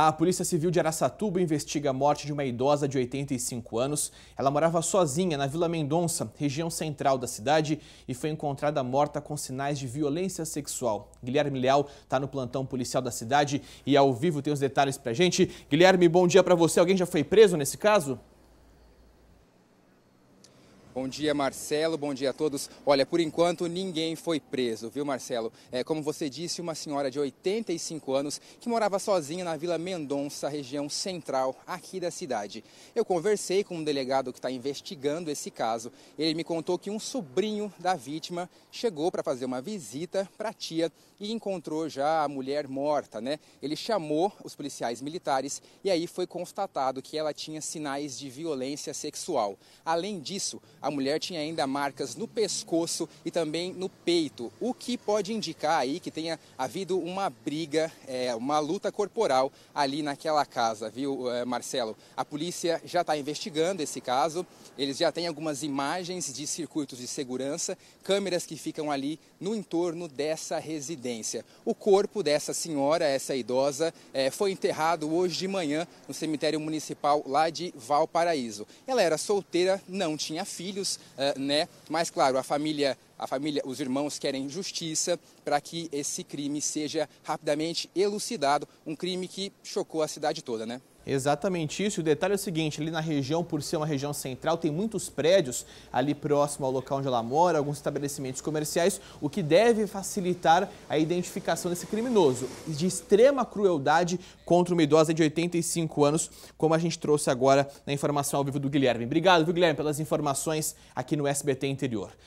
A Polícia Civil de Araçatuba investiga a morte de uma idosa de 85 anos. Ela morava sozinha na Vila Mendonça, região central da cidade, e foi encontrada morta com sinais de violência sexual. Guilherme Leal está no plantão policial da cidade e ao vivo tem os detalhes pra gente. Guilherme, bom dia para você. Alguém já foi preso nesse caso? Bom dia, Marcelo. Bom dia a todos. Olha, por enquanto ninguém foi preso, viu, Marcelo? É, como você disse, uma senhora de 85 anos que morava sozinha na Vila Mendonça, região central aqui da cidade. Eu conversei com um delegado que está investigando esse caso. Ele me contou que um sobrinho da vítima chegou para fazer uma visita para a tia e encontrou já a mulher morta, né? Ele chamou os policiais militares e aí foi constatado que ela tinha sinais de violência sexual. Além disso, a a mulher tinha ainda marcas no pescoço e também no peito, o que pode indicar aí que tenha havido uma briga, é, uma luta corporal ali naquela casa, viu, é, Marcelo? A polícia já está investigando esse caso, eles já têm algumas imagens de circuitos de segurança, câmeras que ficam ali no entorno dessa residência. O corpo dessa senhora, essa idosa, é, foi enterrado hoje de manhã no cemitério municipal lá de Valparaíso. Ela era solteira, não tinha filho filhos, eh, né? Mas claro, a família, a família, os irmãos querem justiça para que esse crime seja rapidamente elucidado, um crime que chocou a cidade toda, né? Exatamente isso. O detalhe é o seguinte, ali na região, por ser uma região central, tem muitos prédios ali próximo ao local onde ela mora, alguns estabelecimentos comerciais, o que deve facilitar a identificação desse criminoso de extrema crueldade contra uma idosa de 85 anos, como a gente trouxe agora na informação ao vivo do Guilherme. Obrigado, viu, Guilherme, pelas informações aqui no SBT Interior.